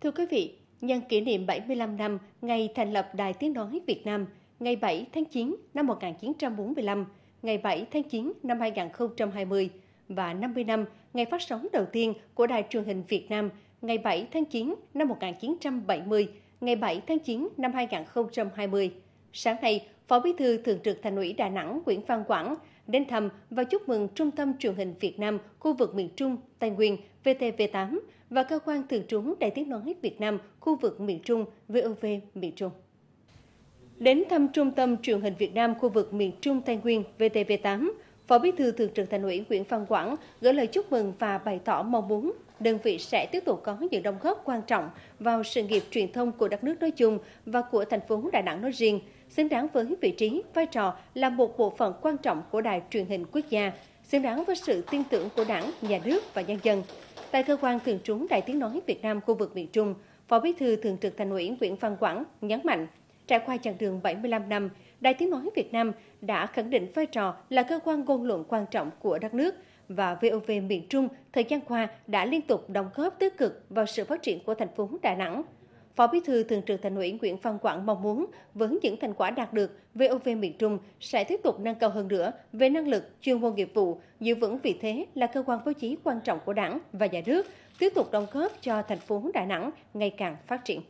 Thưa quý vị, nhân kỷ niệm 75 năm ngày thành lập Đài Tiếng Nói Việt Nam, ngày 7 tháng 9 năm 1945, ngày 7 tháng 9 năm 2020 và 50 năm ngày phát sóng đầu tiên của Đài truyền hình Việt Nam, ngày 7 tháng 9 năm 1970, ngày 7 tháng 9 năm 2020. Sáng nay, Phó Bí thư Thường trực Thành ủy Đà Nẵng Nguyễn Văn Quảng đến thăm và chúc mừng Trung tâm Truyền hình Việt Nam khu vực miền Trung, Tây Nguyên VTV8 và cơ quan thường trú Đại Tiếng Nói Việt Nam khu vực miền Trung VOV miền Trung. Đến thăm Trung tâm Truyền hình Việt Nam khu vực miền Trung Tây Nguyên VTV8, Phó Bí thư Thường trực Thành ủy Nguyễn Văn Quảng gửi lời chúc mừng và bày tỏ mong muốn đơn vị sẽ tiếp tục có những đóng góp quan trọng vào sự nghiệp truyền thông của đất nước nói chung và của thành phố Đà Nẵng nói riêng, xứng đáng với vị trí, vai trò là một bộ phận quan trọng của đài truyền hình quốc gia, xứng đáng với sự tin tưởng của Đảng, Nhà nước và nhân dân. Tại cơ quan thường trú Đại Tiếng Nói Việt Nam khu vực miền Trung, Phó Bí thư Thường trực Thành ủy Nguyễn Văn Quảng nhấn mạnh, trải qua chặng đường 75 năm, Đại Tiếng Nói Việt Nam đã khẳng định vai trò là cơ quan ngôn luận quan trọng của đất nước và VOV miền Trung thời gian qua đã liên tục đóng góp tích cực vào sự phát triển của thành phố Đà Nẵng. Phó Bí thư Thường trực Thành ủy Nguyễn Văn Quảng mong muốn với những thành quả đạt được, VOV miền Trung sẽ tiếp tục nâng cao hơn nữa về năng lực, chuyên môn nghiệp vụ, giữ vững vị thế là cơ quan báo chí quan trọng của Đảng và nhà nước, tiếp tục đóng góp cho thành phố Đà Nẵng ngày càng phát triển.